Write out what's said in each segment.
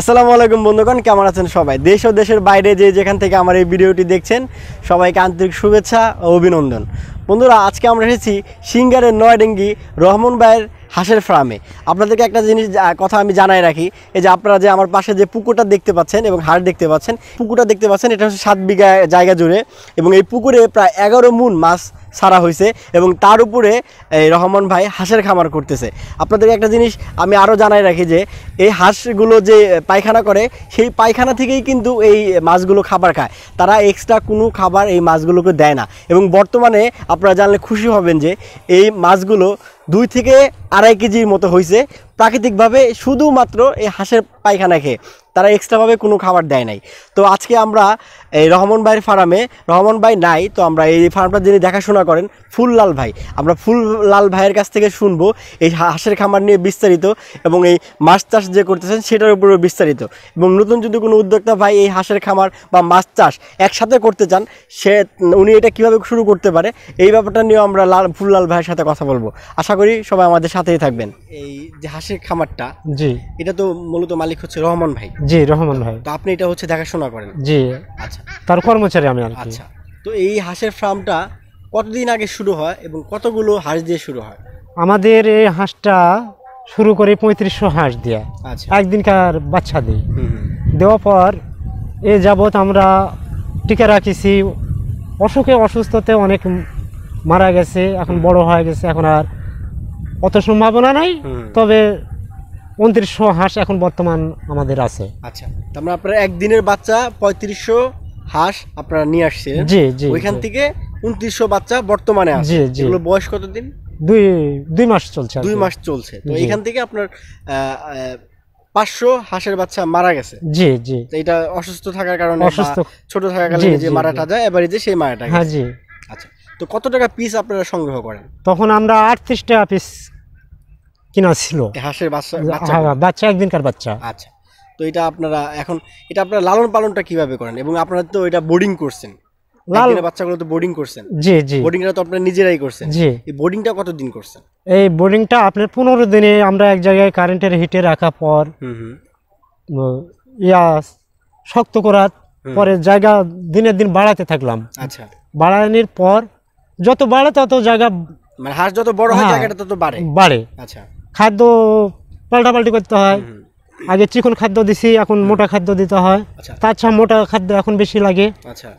আসসালামু আলাইকুম বন্ধুগণ কেমন আছেন সবাই দেশ ও দেশের বাইরে যে যেখান থেকে আমার এই ভিডিওটি দেখছেন সবাইকে আন্তরিক শুভেচ্ছা ও অভিনন্দন বন্ধুরা আজকে আমরা এসেছি সিঙ্গারের নয়ডেঙ্গি রহমান ভাইয়ের হাঁসের ফার্মে আপনাদেরকে একটা জিনিস কথা আমি জানাই রাখি এই যে আপনারা যে আমার পাশে যে পুকুরটা দেখতে পাচ্ছেন এবং হাড় দেখতে পাচ্ছেন পুকুরটা দেখতে পাচ্ছেন এটা হচ্ছে সাত বিঘা জায়গা জুড়ে এবং এই পুকুরে প্রায় এগারো মুন মাছ সারা হয়েছে এবং তার উপরে এই রহমান ভাই হাঁসের খামার করতেছে আপনাদের একটা জিনিস আমি আরও জানাই রাখি যে এই হাঁসগুলো যে পায়খানা করে সেই পায়খানা থেকেই কিন্তু এই মাছগুলো খাবার খায় তারা এক্সট্রা কোনো খাবার এই মাছগুলোকে দেয় না এবং বর্তমানে আপনারা জানলে খুশি হবেন যে এই মাছগুলো দুই থেকে আড়াই কেজির মতো হয়েছে প্রাকৃতিকভাবে শুধুমাত্র এই হাঁসের পায়খানা খেয়ে তারা এক্সট্রাভাবে কোনো খাবার দেয় নাই তো আজকে আমরা এই রহমান ভাইয়ের ফার্মে রহমান ভাই নাই তো আমরা এই ফার্মটা যিনি দেখাশোনা করেন ফুল লাল ভাই আমরা ফুল লাল ভাইয়ের কাছ থেকে শুনবো এই হাঁসের খামার নিয়ে বিস্তারিত এবং এই মাছ চাষ যে করতেছেন সেটার উপরেও বিস্তারিত এবং নতুন যদি কোনো উদ্যোক্তা ভাই এই হাঁসের খামার বা মাছ চাষ একসাথে করতে চান সে উনি এটা কিভাবে শুরু করতে পারে এই ব্যাপারটা নিয়েও আমরা লাল ফুল লাল ভাইয়ের সাথে কথা বলবো আশা করি সবাই আমাদের সাথেই থাকবেন এই যে পাশের খামারটা জি এটা তো মূলত মালিক হচ্ছে রহমান ভাই জি রহমান ভাই তো আপনি এটা হচ্ছে দেখাশোনা করেন জি আচ্ছা তার কর্মচারী আমি আচ্ছা তো এই হাঁসের ফার্মটা কতদিন আগে শুরু হয় এবং কতগুলো হাঁস দিয়ে শুরু হয় আমাদের এই হাঁসটা শুরু করে পঁয়ত্রিশশো হাঁস আচ্ছা একদিনকার বাচ্চা দিই দেওয়ার পর এ যাবৎ আমরা টিকা রাখিছি অসুখে অসুস্থতে অনেক মারা গেছে এখন বড় হয়ে গেছে এখন আর অত সম্ভাবনা নাই তবে উনত্রিশশো হাঁস এখন বর্তমান আমাদের আছে আচ্ছা তারপরে আপনার একদিনের বাচ্চা পঁয়ত্রিশশো হাঁস আপনারা নিয়ে আসছেন জি জি ওইখান থেকে উনত্রিশশো বাচ্চা বর্তমানে জি জি বয়স কতদিন দুই দুই মাস চলছে দুই মাস চলছে তো এখান থেকে আপনার পাঁচশো হাঁসের বাচ্চা মারা গেছে জি জি এটা অসুস্থ থাকার কারণে অসুস্থ ছোট থাকার কারণে যে মারাটা যায় এবারে যে সেই মারাটা হ্যাঁ জি আচ্ছা তো কত টাকা পিস আপনারা সংগ্রহ করেন তখন আমরা আটত্রিশ টাকা পিস কিনা ছিল হাঁসের বাচ্চা হ্যাঁ বাচ্চা হ্যাঁ, একদিনকার বাচ্চা আচ্ছা তো এটা আপনারা এখন এটা আপনারা লালন পালনটা কিভাবে করেন এবং আপনারা তো এটা বোর্ডিং করছেন লাল বোর্ডিং করছেন নিজেরাই করছেন আমরা এক জায়গায় কারেন্টের পর শক্ত করার পরে জায়গা দিনের দিন বাড়াতে থাকলাম আচ্ছা বাড়ানোর পর যত বাড়ে তত জায়গা মানে হাঁস যত বড় হয় হ্যাঁ, তত বাড়ে বাড়ে আচ্ছা খাদ্য পাল্টাপাল্টি করতে হয় আগে চিকন খাদ্য দিছি এখন মোটা খাদ্য দিতে হয় আচ্ছা। তাছাড়া মোটা খাদ্য এখন বেশি লাগে আচ্ছা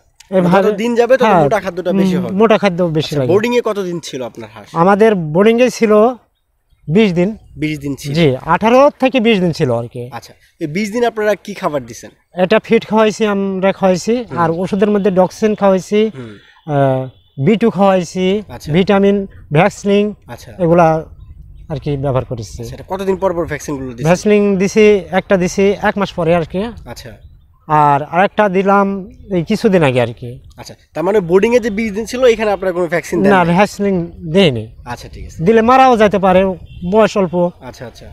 মানে দিন যাবে হ্যাঁ। মোটা খাদ্যটা বেশি মোটা খাদ্য বেশি আচ্ছা, লাগে বোর্ডিং এ কতদিন ছিল আপনার আমাদের বোর্ডিং এ ছিল বিশ দিন বিশ দিন ছিল জি আঠারো থেকে বিশ দিন ছিল আর কি আচ্ছা এই 20 দিন আপনারা কি খাবার দিচ্ছেন এটা ফিট খাওয়াইছি আমরা খাওয়াইছি আর ওষুধের মধ্যে ডক্সিন খাওয়াইছি বি টু খাওয়াইছি ভিটামিন আচ্ছা। ভ্যাকসিন আচ্ছা এগুলা আর কি ব্যবহার করেছি আচ্ছা, কতদিন পর পর ভ্যাকসিনগুলো ভ্যাকসিন দিছি একটা দিছি এক মাস পরে আর কি আচ্ছা আর আরেকটা দিলাম এই কিছুদিন আগে আর কি আচ্ছা তার মানে বোর্ডিং এ যে বীজ দিন ছিল এখানে আপনার কোনো ভ্যাকসিন না ভ্যাকসিন দেয়নি আচ্ছা ঠিক আছে দিলে মারাও যেতে পারে বয়স অল্প আচ্ছা আচ্ছা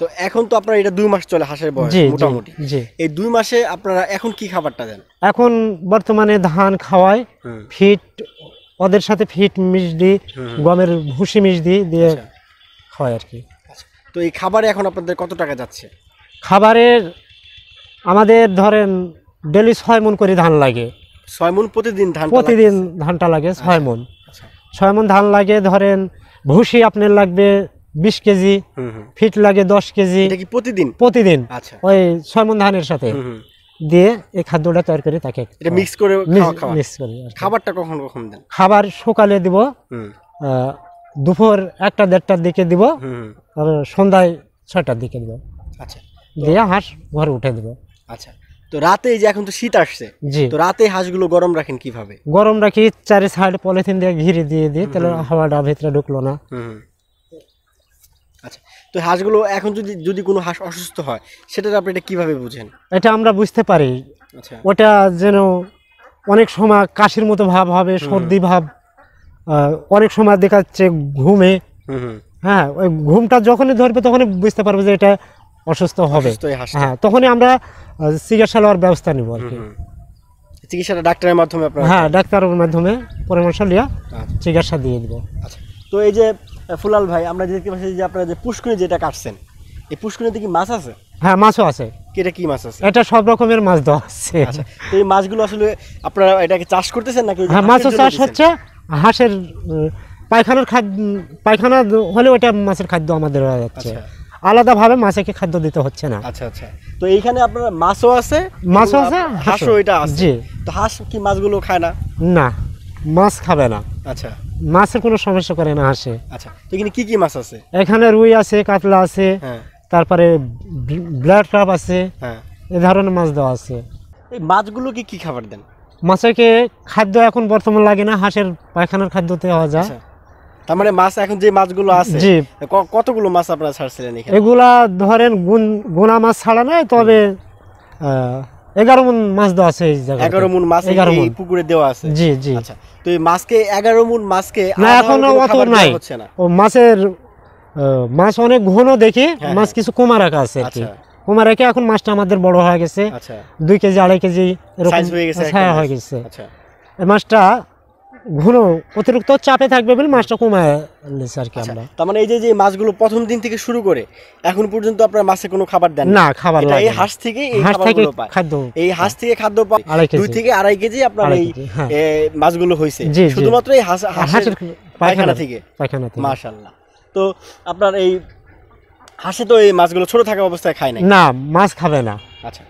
তো এখন তো আপনার এটা দুই মাস চলে হাঁসের বয়স মোটামুটি এই দুই মাসে আপনারা এখন কি খাবারটা দেন এখন বর্তমানে ধান খাওয়ায় ফিট ওদের সাথে ফিট মিশ দিই গমের ভুসি মিশ দিই দিয়ে আচ্ছা। হয় আর কি আচ্ছা, তো এই খাবারে এখন আপনাদের কত টাকা যাচ্ছে খাবারের আমাদের ধরেন ডেলি ছয় মন করে ধান লাগে ছয় মন প্রতিদিন ধান প্রতিদিন ধানটা লাগে আচ্ছা, ছয় মন আচ্ছা। ছয় মন ধান লাগে ধরেন ভুসি আপনার লাগবে বিশ কেজি ফিট লাগে দশ কেজি প্রতিদিন প্রতিদিন ওই ছয় মন ধানের সাথে দিয়ে এই খাদ্যটা তৈরি করে তাকে মিক্স করে মিক্স খাবারটা কখন কখন দেন খাবার সকালে দিব দুপুর একটা দেড়টার দিকে দিব আর সন্ধ্যায় ছয়টার দিকে দিব আচ্ছা দিয়ে হাঁস ঘরে উঠে দেবো আচ্ছা তো রাতে যে এখন তো শীত আসছে জি তো রাতে হাঁসগুলো গরম রাখেন কিভাবে গরম রাখি চারি সাইড পলিথিন দিয়ে ঘিরে দিয়ে দিয়ে তাহলে হাওয়াটা ভেতরে ঢুকলো না আচ্ছা তো হাঁসগুলো এখন যদি যদি কোনো হাঁস অসুস্থ হয় সেটা আপনি এটা কীভাবে বুঝেন এটা আমরা বুঝতে পারি আচ্ছা ওটা যেন অনেক সময় কাশির মতো ভাব হবে সর্দি ভাব অনেক সময় দেখা যাচ্ছে ঘুমে হ্যাঁ ওই ঘুমটা যখনই ধরবে তখনই বুঝতে পারবে যে এটা অসুস্থ হবে হ্যাঁ তখনই আমরা চিকিৎসা নেওয়ার ব্যবস্থা নিব আর কি চিকিৎসাটা ডাক্তারের মাধ্যমে হ্যাঁ ডাক্তারের মাধ্যমে পরামর্শ নিয়ে আচ্ছা। চিকিৎসা দিয়ে দিব আচ্ছা, তো এই যে ফুলাল ভাই আমরা দেখতে পাচ্ছি যে আপনারা যে পুষ্কুনি যেটা কাটছেন এই পুষ্কুনিতে কি মাছ আছে হ্যাঁ মাছও আছে এটা কি মাছ আছে এটা সব রকমের মাছ দেওয়া আছে আচ্ছা, এই মাছগুলো আসলে আপনারা এটাকে চাষ করতেছেন নাকি হ্যাঁ মাছও চাষ হচ্ছে হাঁসের পায়খানার খাদ্য পায়খানা হলে ওটা মাছের খাদ্য আমাদের হয়ে যাচ্ছে আচ্ছা। আলাদাভাবে মাছকে খাদ্য দিতে হচ্ছে না আচ্ছা আচ্ছা তো এইখানে আপনার মাছও আছে মাছও আছে হাঁসও এটা আছে জি তো হাঁস কি মাছগুলো খায় না না মাছ খাবে না আচ্ছা মাছের কোনো সমস্যা করে না হাঁসে আচ্ছা তো এখানে কি কি মাছ আছে এখানে রুই আছে কাতলা আছে হ্যাঁ। তারপরে ব্ল্যাড ক্রাব আছে হ্যাঁ এ ধরনের মাছ দেওয়া আছে এই কি কি খাবার দেন মাছেরকে খাদ্য এখন বর্তমান লাগে না হাঁসের পায়খানার খাদ্যতে হওয়া যায় আচ্ছা। তার মানে মাছ এখন যে মাছগুলো আছে জি কতগুলো মাছ আপনারা ছাড়ছিলেন এগুলা ধরেন গুণ গোনা মাছ ছাড়া নাই তবে এগারো মন মাছ দেওয়া আছে এই জায়গায় এগারো মন মাছ এগারো মন পুকুরে দেওয়া আছে জি জি আচ্ছা তো এই মাছকে এগারো মন মাছকে না এখন অত নাই ও মাছের মাছ অনেক ঘন দেখি হ্যাঁ, মাছ হ্যাঁ। কিছু কমা রাখা আছে আচ্ছা হুমা রেখে এখন মাছটা আমাদের বড় হয়ে গেছে আচ্ছা। দুই কেজি আড়াই কেজি ছায়া হয়ে গেছে হ্যাঁ, আচ্ছা। মাছটা ঘন অতিরিক্ত চাপে থাকবে বলে মাছটা কমায় নিয়েছে আর কি আচ্ছা, আমরা তার মানে এই যে মাছগুলো প্রথম দিন থেকে শুরু করে এখন পর্যন্ত আপনারা মাছে কোনো খাবার দেন না খাবার এই হাঁস থেকে হাঁস থেকে খাদ্য এই হাঁস হ্যাঁ। থেকে খাদ্য দুই থেকে আড়াই কেজি আপনার এই হ্যাঁ। মাছগুলো হয়েছে শুধুমাত্র এই হাঁস হাঁসের পায়খানা থেকে পায়খানা থেকে মাশাআল্লাহ তো আপনার এই হাঁসে তো এই মাছগুলো ছোট থাকা অবস্থায় খায় না না মাছ খাবে না আচ্ছা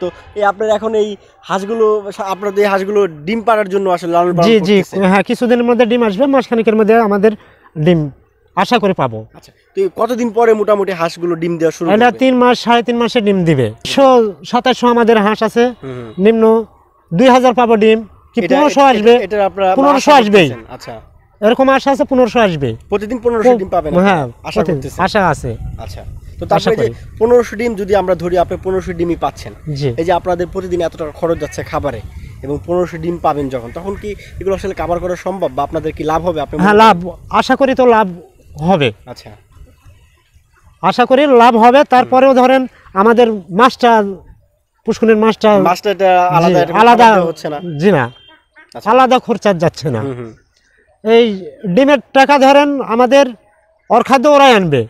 তো এই আপনার এখন এই হাঁসগুলো আপনার এই হাঁসগুলো ডিম পাড়ার জন্য আসলে লালন জি জি হ্যাঁ কিছুদিনের মধ্যে ডিম আসবে মাসখানেকের মধ্যে আমাদের ডিম আশা করে পাবো আচ্ছা তো কতদিন পরে মোটামুটি হাঁসগুলো ডিম দেওয়া শুরু এটা তিন মাস সাড়ে তিন মাসে ডিম দিবে একশো সাতাশশো আমাদের হাঁস আছে নিম্ন দুই হাজার পাবো ডিম কি পনেরোশো আসবে এটা পনেরোশো আসবেই আচ্ছা এরকম আশা আছে পনেরোশো আসবে প্রতিদিন পনেরোশো ডিম পাবেন হ্যাঁ আশা করতেছি আশা আছে আচ্ছা তো তারপরে যে পনেরোশো ডিম যদি আমরা ধরি আপনি পনেরোশো ডিমই পাচ্ছেন এই যে আপনাদের প্রতিদিন এতটা খরচ যাচ্ছে খাবারে এবং পনেরোশো ডিম পাবেন যখন তখন কি এগুলো আসলে কাভার করা সম্ভব বা আপনাদের কি লাভ হবে আপনি হ্যাঁ লাভ আশা করি তো লাভ হবে আচ্ছা আশা করি লাভ হবে তারপরেও ধরেন আমাদের মাছটা পুষ্কনের মাছটা মাছটা আলাদা আলাদা হচ্ছে না জি না আচ্ছা। আলাদা খরচা যাচ্ছে না এই ডিমের টাকা ধরেন আমাদের ওর খাদ্য ওরাই আনবে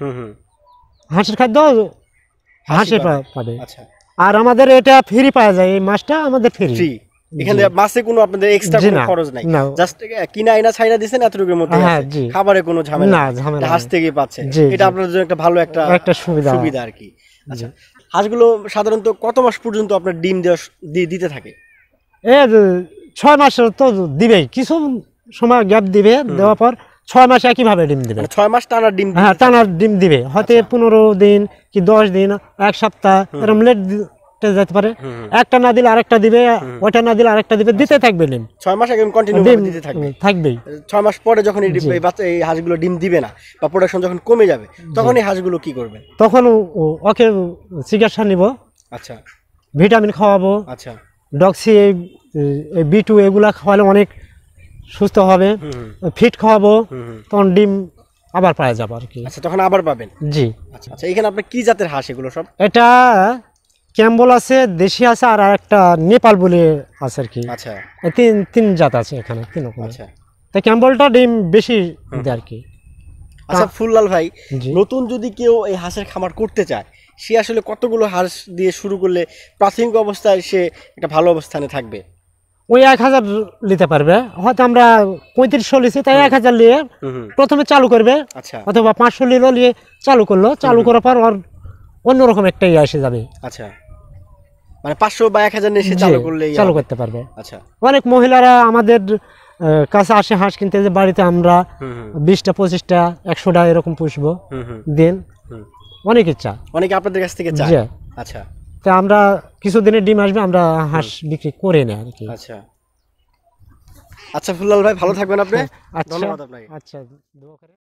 হাঁসের খাদ্য হাঁসে পাবে আচ্ছা। আর আমাদের এটা ফ্রি পাওয়া যায় এই মাছটা আমাদের ফ্রি এখানে মাসে কোনো আপনাদের এক্সট্রা কোনো খরচ নাই জাস্ট কিনা আইনা ছাইনা দিবেন এতটুকুর মধ্যে হ্যাঁ, খাবারে কোনো ঝামেলা না হাঁস থেকে পাচ্ছে এটা আপনার জন্য একটা ভালো একটা একটা সুবিধা সুবিধা আর কি আচ্ছা হাঁসগুলো সাধারণত কত মাস পর্যন্ত আপনার ডিম দেওয়া দিতে থাকে এ ছয় মাসের তো দিবেই কিছু সময় গ্যাপ দিবে দেওয়ার পর ছয় মাস একইভাবে ডিম দিবে মানে ছয় মাস টানা ডিম হ্যাঁ টানার ডিম দিবে হয়তো আচ্ছা। পনেরো দিন কি দশ দিন এক সপ্তাহ এরকম লেট যেতে পারে একটা না দিলে আরেকটা দিবে ওটা না দিলে আরেকটা দিবে দিতে থাকবে ডিম ছয় মাস একদম কন্টিনিউ দিতে থাকবে থাকবেই ছয় মাস পরে যখন এই বাচ্চা এই হাঁসগুলো ডিম দিবে না বা প্রোডাকশন যখন কমে যাবে তখন এই হাঁসগুলো কি করবে তখন ওকে চিকিৎসা নিব আচ্ছা ভিটামিন খাওয়াবো আচ্ছা ডক্সি বি টু এগুলা খাওয়ালে অনেক সুস্থ হবে ফিট খাওয়াবো তখন ডিম আবার পাওয়া যাবে আর কি আচ্ছা তখন আবার পাবেন জি আচ্ছা আচ্ছা এখানে আপনার কি জাতের হাঁস এগুলো সব এটা ক্যাম্বল আছে দেশি আছে আর একটা নেপাল বলে আছে আর কি আচ্ছা তিন তিন জাত আছে এখানে তিন রকম আচ্ছা তা ক্যাম্বলটা ডিম বেশি দেয় আর কি আচ্ছা ফুললাল ভাই নতুন যদি কেউ এই হাঁসের খামার করতে চায় সে আসলে কতগুলো হাঁস দিয়ে শুরু করলে প্রাথমিক অবস্থায় সে একটা ভালো অবস্থানে থাকবে ওই এক হাজার নিতে পারবে হয়তো আমরা পঁয়ত্রিশশো নিছি তাই এক হাজার নিয়ে প্রথমে চালু করবে আচ্ছা। অথবা পাঁচশো নিল নিয়ে চালু করলো চালু করার পর ওর অন্যরকম একটাই ইয়ে এসে যাবে আচ্ছা মানে পাঁচশো বা এক হাজার নিয়ে চালু করলে চালু করতে পারবে আচ্ছা অনেক মহিলারা আমাদের কাছে আসে হাঁস কিনতে যে বাড়িতে আমরা বিশটা পঁচিশটা একশোটা এরকম পুষবো দিন অনেক ইচ্ছা অনেকে আপনাদের কাছ থেকে চায় আচ্ছা তা আমরা কিছু দিনের ডিম আসবে আমরা হাঁস বিক্রি করে নেই আর কি আচ্ছা আচ্ছা ফুল্লাল ভাই ভালো থাকবেন আপনি হ্যাঁ, আচ্ছা আচ্ছা